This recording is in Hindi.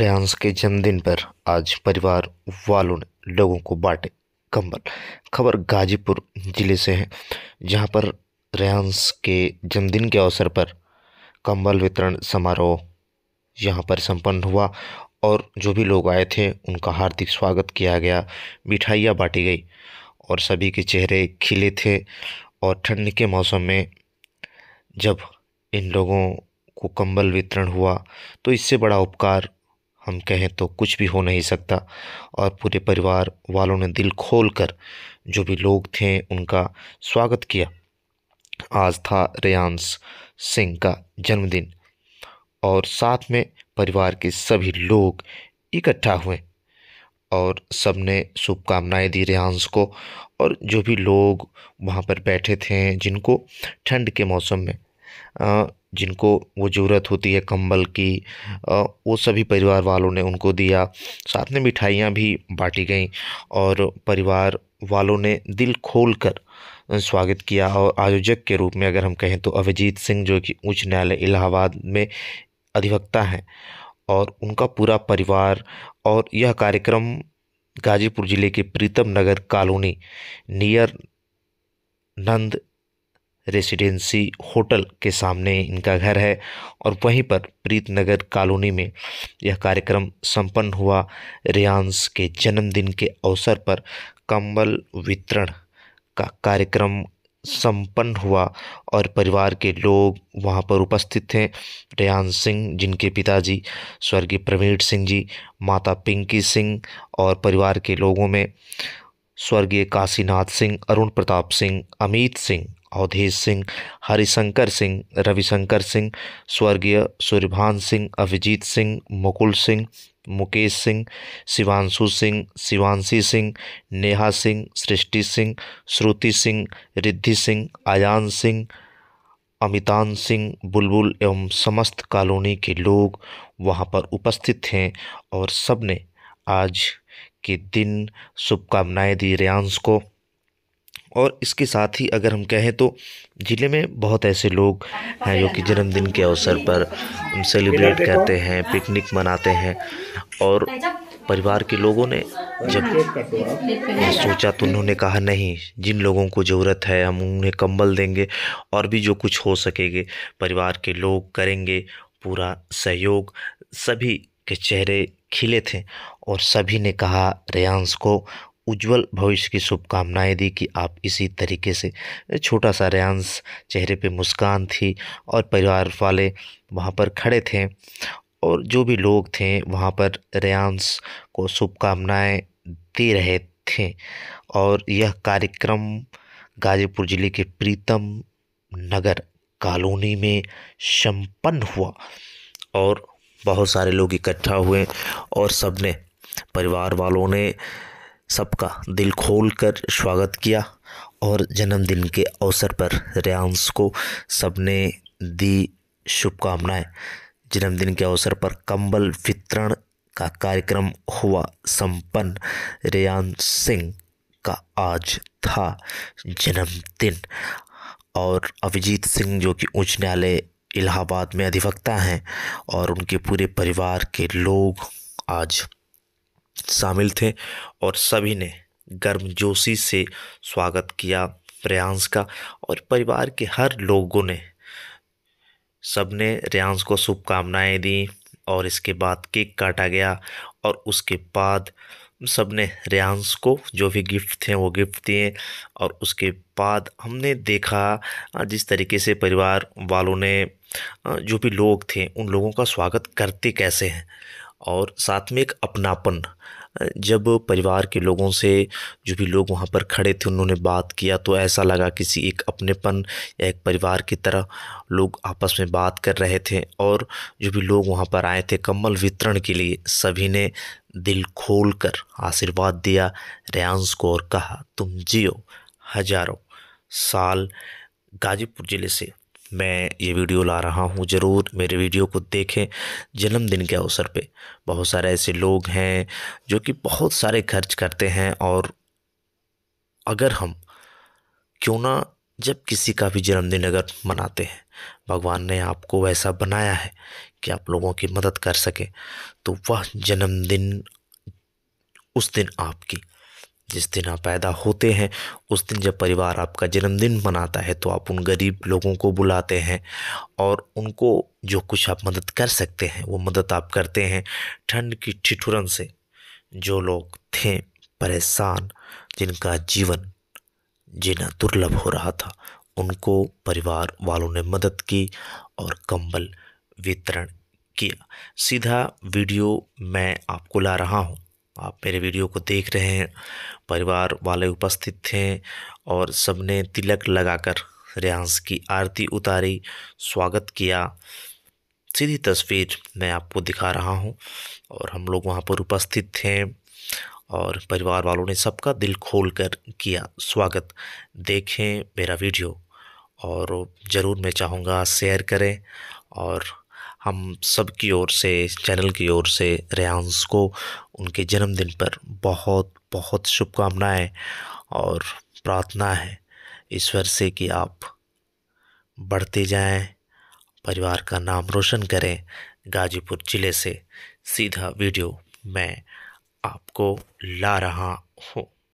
रेहान्स के जन्मदिन पर आज परिवार वालों ने लोगों को बांटे कंबल खबर गाजीपुर ज़िले से है जहाँ पर रेंस के जन्मदिन के अवसर पर कंबल वितरण समारोह यहाँ पर संपन्न हुआ और जो भी लोग आए थे उनका हार्दिक स्वागत किया गया मिठाइयाँ बाँटी गई और सभी के चेहरे खिले थे और ठंड के मौसम में जब इन लोगों को कंबल वितरण हुआ तो इससे बड़ा उपकार हम कहें तो कुछ भी हो नहीं सकता और पूरे परिवार वालों ने दिल खोल कर जो भी लोग थे उनका स्वागत किया आज था रेयांश सिंह का जन्मदिन और साथ में परिवार के सभी लोग इकट्ठा हुए और सब ने शुभकामनाएँ दी रेहांस को और जो भी लोग वहाँ पर बैठे थे जिनको ठंड के मौसम में जिनको वो ज़रूरत होती है कंबल की वो सभी परिवार वालों ने उनको दिया साथ में मिठाइयाँ भी बाँटी गईं और परिवार वालों ने दिल खोल कर स्वागत किया और आयोजक के रूप में अगर हम कहें तो अभिजीत सिंह जो कि उच्च न्यायालय इलाहाबाद में अधिवक्ता हैं और उनका पूरा परिवार और यह कार्यक्रम गाजीपुर ज़िले के Pritam Nagar colony near Nand residency hotel के सामने इनका घर है और वहीं पर प्रीत नगर कॉलोनी में यह कार्यक्रम संपन्न हुआ रियांस के जन्मदिन के अवसर पर कंबल वितरण का कार्यक्रम संपन्न हुआ और परिवार के लोग वहां पर उपस्थित थे रेहान सिंह जिनके पिताजी स्वर्गीय प्रवीण सिंह जी माता पिंकी सिंह और परिवार के लोगों में स्वर्गीय काशीनाथ सिंह अरुण प्रताप सिंह अमित सिंह अवधेश सिंह हरिशंकर सिंह रविशंकर सिंह स्वर्गीय सूर्यभान सिंह अभिजीत सिंह मुकुल सिंह मुकेश सिंह शिवांशु सिंह शिवांशी सिंह नेहा सिंह सृष्टि सिंह श्रुति सिंह रिद्धि सिंह आयान सिंह अमितान सिंह बुलबुल एवं समस्त कॉलोनी के लोग वहाँ पर उपस्थित हैं और सब ने आज के दिन शुभकामनाएँ दी रियांश को और इसके साथ ही अगर हम कहें तो ज़िले में बहुत ऐसे लोग हैं जो कि जन्मदिन के अवसर पर सेलिब्रेट करते हैं पिकनिक मनाते हैं और परिवार के लोगों ने जब सोचा तो उन्होंने कहा नहीं जिन लोगों को ज़रूरत है हम उन्हें कंबल देंगे और भी जो कुछ हो सकेंगे परिवार के लोग करेंगे पूरा सहयोग सभी के चेहरे खिले थे और सभी ने कहा रेयांस को उज्जवल भविष्य की शुभकामनाएं दी कि आप इसी तरीके से छोटा सा रेंस चेहरे पे मुस्कान थी और परिवार वाले वहाँ पर खड़े थे और जो भी लोग थे वहाँ पर रेंस को शुभकामनाएं दे रहे थे और यह कार्यक्रम गाजीपुर ज़िले के प्रीतम नगर कॉलोनी में संपन्न हुआ और बहुत सारे लोग इकट्ठा हुए और सबने परिवार वालों ने सबका दिल खोल कर स्वागत किया और जन्मदिन के अवसर पर रेयांस को सबने दी शुभकामनाएं जन्मदिन के अवसर पर कंबल वितरण का कार्यक्रम हुआ संपन्न रेयांस सिंह का आज था जन्मदिन और अभिजीत सिंह जो कि उच्च न्यायालय इलाहाबाद में अधिवक्ता हैं और उनके पूरे परिवार के लोग आज शामिल थे और सभी ने गर्मजोशी से स्वागत किया रेयांस का और परिवार के हर लोगों ने सब ने रेयांस को शुभकामनाएं दी और इसके बाद केक काटा गया और उसके बाद सब ने रेयांस को जो भी गिफ्ट थे वो गिफ्ट दिए और उसके बाद हमने देखा जिस तरीके से परिवार वालों ने जो भी लोग थे उन लोगों का स्वागत करते कैसे हैं और साथ में एक अपनापन जब परिवार के लोगों से जो भी लोग वहाँ पर खड़े थे उन्होंने बात किया तो ऐसा लगा किसी एक अपनेपन या एक परिवार की तरह लोग आपस में बात कर रहे थे और जो भी लोग वहाँ पर आए थे कम्बल वितरण के लिए सभी ने दिल खोल कर आशीर्वाद दिया रेयांश को और कहा तुम जियो हजारों साल गाजीपुर ज़िले से मैं ये वीडियो ला रहा हूँ ज़रूर मेरे वीडियो को देखें जन्मदिन के अवसर पे बहुत सारे ऐसे लोग हैं जो कि बहुत सारे खर्च करते हैं और अगर हम क्यों ना जब किसी का भी जन्मदिन अगर मनाते हैं भगवान ने आपको वैसा बनाया है कि आप लोगों की मदद कर सकें तो वह जन्मदिन उस दिन आपकी जिस दिन आप पैदा होते हैं उस दिन जब परिवार आपका जन्मदिन मनाता है तो आप उन गरीब लोगों को बुलाते हैं और उनको जो कुछ आप मदद कर सकते हैं वो मदद आप करते हैं ठंड की ठिठुरन से जो लोग थे परेशान जिनका जीवन जीना दुर्लभ हो रहा था उनको परिवार वालों ने मदद की और कंबल वितरण किया सीधा वीडियो मैं आपको ला रहा हूँ आप मेरे वीडियो को देख रहे हैं परिवार वाले उपस्थित थे और सबने तिलक लगाकर रेहांस की आरती उतारी स्वागत किया सीधी तस्वीर मैं आपको दिखा रहा हूँ और हम लोग वहाँ पर उपस्थित थे और परिवार वालों ने सबका दिल खोल कर किया स्वागत देखें मेरा वीडियो और ज़रूर मैं चाहूँगा शेयर करें और हम सब की ओर से इस चैनल की ओर से रेयांस को उनके जन्मदिन पर बहुत बहुत शुभकामनाएं और प्रार्थना है ईश्वर से कि आप बढ़ते जाएं परिवार का नाम रोशन करें गाजीपुर ज़िले से सीधा वीडियो मैं आपको ला रहा हूँ